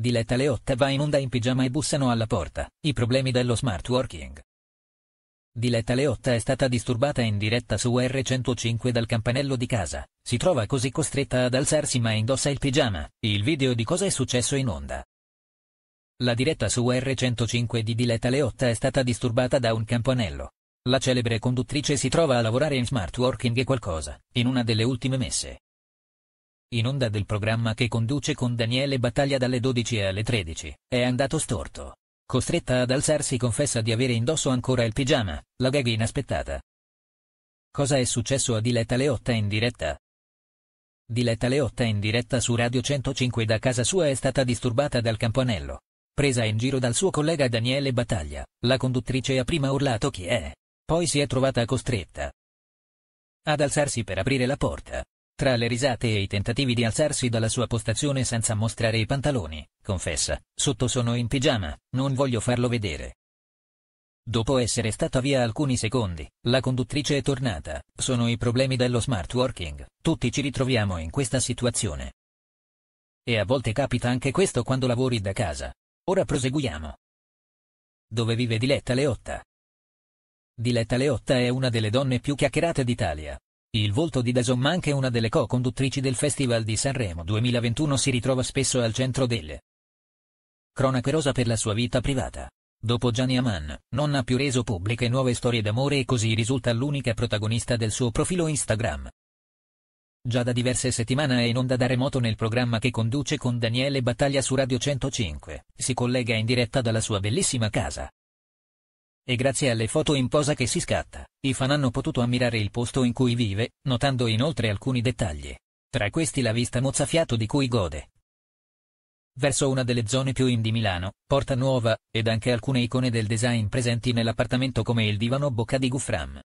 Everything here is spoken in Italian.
Diletta Leotta va in onda in pigiama e bussano alla porta, i problemi dello smart working. Diletta Leotta è stata disturbata in diretta su R105 dal campanello di casa, si trova così costretta ad alzarsi ma indossa il pigiama, il video di cosa è successo in onda. La diretta su R105 di Diletta Leotta è stata disturbata da un campanello. La celebre conduttrice si trova a lavorare in smart working e qualcosa, in una delle ultime messe in onda del programma che conduce con Daniele Battaglia dalle 12 alle 13, è andato storto. Costretta ad alzarsi confessa di avere indosso ancora il pigiama, la gag inaspettata. Cosa è successo a Diletta Leotta in diretta? Diletta Leotta in diretta su Radio 105 da casa sua è stata disturbata dal campanello. Presa in giro dal suo collega Daniele Battaglia, la conduttrice ha prima urlato chi è. Poi si è trovata costretta ad alzarsi per aprire la porta. Tra le risate e i tentativi di alzarsi dalla sua postazione senza mostrare i pantaloni, confessa, sotto sono in pigiama, non voglio farlo vedere. Dopo essere stata via alcuni secondi, la conduttrice è tornata, sono i problemi dello smart working, tutti ci ritroviamo in questa situazione. E a volte capita anche questo quando lavori da casa. Ora proseguiamo. Dove vive Diletta Leotta? Diletta Leotta è una delle donne più chiacchierate d'Italia, il volto di ma anche una delle co-conduttrici del Festival di Sanremo 2021, si ritrova spesso al centro delle cronache rosa per la sua vita privata. Dopo Gianni Aman, non ha più reso pubbliche nuove storie d'amore e così risulta l'unica protagonista del suo profilo Instagram. Già da diverse settimane è in onda da remoto nel programma che conduce con Daniele Battaglia su Radio 105, si collega in diretta dalla sua bellissima casa e grazie alle foto in posa che si scatta, i fan hanno potuto ammirare il posto in cui vive, notando inoltre alcuni dettagli. Tra questi la vista mozzafiato di cui gode. Verso una delle zone più in di Milano, Porta Nuova, ed anche alcune icone del design presenti nell'appartamento come il divano Bocca di Guffram,